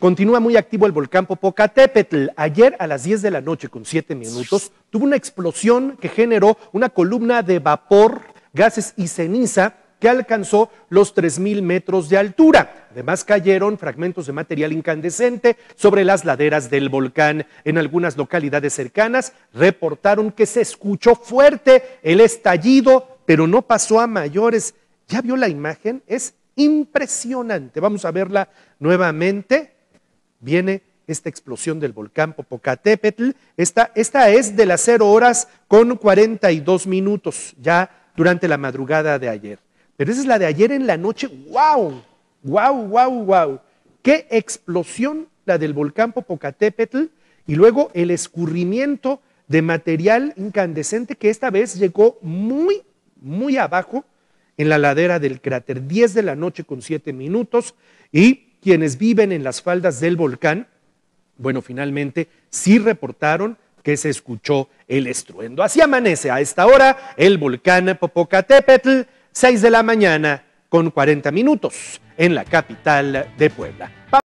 Continúa muy activo el volcán Popocatépetl. Ayer a las 10 de la noche con 7 minutos tuvo una explosión que generó una columna de vapor, gases y ceniza que alcanzó los 3.000 metros de altura. Además cayeron fragmentos de material incandescente sobre las laderas del volcán. En algunas localidades cercanas reportaron que se escuchó fuerte el estallido, pero no pasó a mayores. ¿Ya vio la imagen? Es impresionante. Vamos a verla nuevamente viene esta explosión del volcán Popocatépetl. Esta, esta es de las 0 horas con 42 minutos, ya durante la madrugada de ayer. Pero esa es la de ayer en la noche. ¡Wow! ¡Wow, wow, wow! ¡Qué explosión la del volcán Popocatépetl! Y luego el escurrimiento de material incandescente que esta vez llegó muy, muy abajo en la ladera del cráter. 10 de la noche con 7 minutos y quienes viven en las faldas del volcán, bueno, finalmente sí reportaron que se escuchó el estruendo. Así amanece a esta hora el volcán Popocatépetl, 6 de la mañana con 40 minutos en la capital de Puebla.